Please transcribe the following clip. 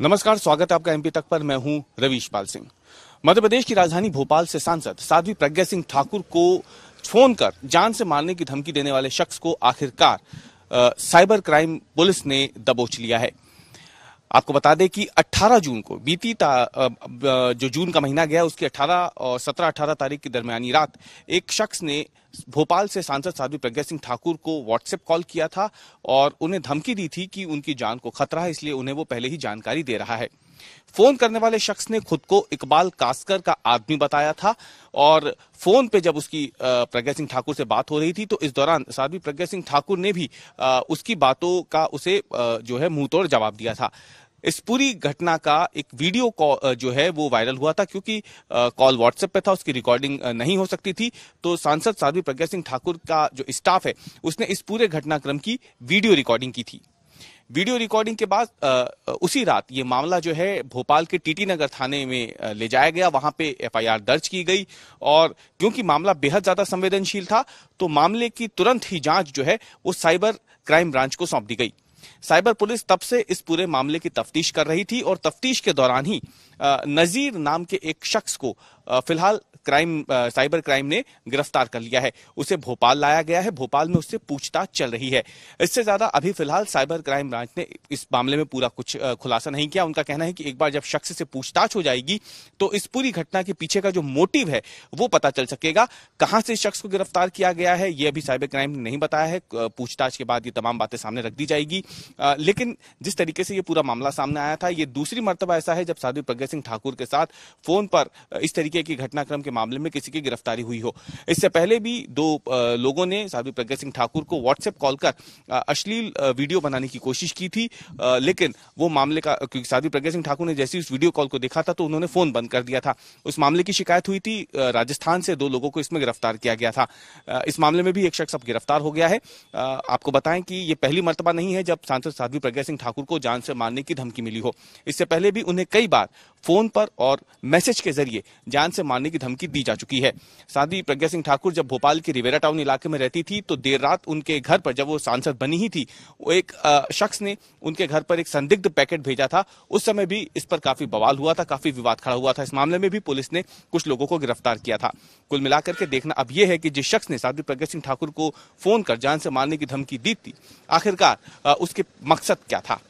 नमस्कार स्वागत है आपका एमपी तक पर मैं हूं रवीश पाल सिंह मध्य प्रदेश की राजधानी भोपाल से सांसद साध्वी प्रज्ञा सिंह ठाकुर को फोन कर जान से मारने की धमकी देने वाले शख्स को आखिरकार साइबर क्राइम पुलिस ने दबोच लिया है आपको बता दें कि 18 जून को बीती ता, जो जून का महीना गया उसकी 18 और 17-18 तारीख के दरमियानी रात एक शख्स ने भोपाल से सांसद साध्वी प्रज्ञा सिंह ठाकुर को व्हाट्सएप कॉल किया था और उन्हें धमकी दी थी कि उनकी जान को खतरा है इसलिए उन्हें वो पहले ही जानकारी दे रहा है फोन करने वाले शख्स ने खुद को इकबाल कास्कर का आदमी बताया था और फोन पे जब उसकी प्रज्ञा सिंह ठाकुर से बात हो रही थी तो इस दौरान साध्वी प्रज्ञा सिंह ठाकुर ने भी उसकी बातों का उसे जो है मुंह तोड़ जवाब दिया था इस पूरी घटना का एक वीडियो जो है वो वायरल हुआ था क्योंकि कॉल व्हाट्सएप पे था उसकी रिकॉर्डिंग नहीं हो सकती थी तो सांसद साध्वी प्रज्ञा सिंह ठाकुर का जो स्टाफ है उसने इस पूरे घटनाक्रम की वीडियो रिकॉर्डिंग की थी वीडियो रिकॉर्डिंग के बाद उसी रात ये मामला जो है भोपाल के टीटी नगर थाने में ले जाया गया वहां पे एफआईआर दर्ज की गई और क्योंकि मामला बेहद ज्यादा संवेदनशील था तो मामले की तुरंत ही जांच जो है वो साइबर क्राइम ब्रांच को सौंप दी गई साइबर पुलिस तब से इस पूरे मामले की तफ्तीश कर रही थी और तफ्तीश के दौरान ही नजीर नाम के एक शख्स को फिलहाल क्राइम साइबर क्राइम ने गिरफ्तार कर लिया है उसे भोपाल लाया गया है भोपाल में उससे पूछताछ चल रही है इससे ज्यादा अभी फिलहाल साइबर क्राइम ब्रांच ने इस मामले में पूरा कुछ खुलासा नहीं किया उनका कहना है कि एक बार जब शख्स से पूछताछ हो जाएगी तो इस पूरी घटना के पीछे का जो मोटिव है वो पता चल सकेगा कहां से शख्स को गिरफ्तार किया गया है ये अभी साइबर क्राइम ने नहीं बताया है पूछताछ के बाद ये तमाम बातें सामने रख दी जाएगी लेकिन जिस तरीके से ये पूरा मामला सामने आया था ये दूसरी मरतबा ऐसा है जब साधु प्रज्ञा सिंह ठाकुर के साथ फोन पर इस तरीके की घटनाक्रम के मामले में किसी की गिरफ्तारी हुई हो इससे पहले भी दो लोगों ने साध्वी प्रज्ञा सिंह ठाकुर को व्हाट्सएप कॉल कर अश्लील वीडियो बनाने की कोशिश की थी लेकिन वो मामले का क्योंकि साध्वी प्रज्ञा सिंह ठाकुर ने जैसी उस वीडियो कॉल को देखा था तो उन्होंने फोन बंद कर दिया था उस मामले की शिकायत हुई थी राजस्थान से दो लोगों को इसमें गिरफ्तार किया गया था इस मामले में भी एक शख्स अब गिरफ्तार हो गया है आपको बताएं कि ये पहली मरतबा नहीं है जब सांसद साध्वी प्रज्ञा सिंह ठाकुर को जान से मारने की धमकी मिली हो इससे पहले भी उन्हें कई बार फोन पर और मैसेज के जरिए जान से मारने की धमकी धमकी दी जा चुकी है साथ ही प्रज्ञा सिंह ठाकुर जब भोपाल के रिवेरा टाउन इलाके में रहती थी तो देर रात उनके घर पर जब वो सांसद बनी ही थी वो एक शख्स ने उनके घर पर एक संदिग्ध पैकेट भेजा था उस समय भी इस पर काफी बवाल हुआ था काफी विवाद खड़ा हुआ था इस मामले में भी पुलिस ने कुछ लोगों को गिरफ्तार किया था कुल मिलाकर के देखना अब यह है कि जिस शख्स ने साध्वी प्रज्ञा सिंह ठाकुर को फोन कर जान से मारने की धमकी दी थी आखिरकार उसके मकसद क्या था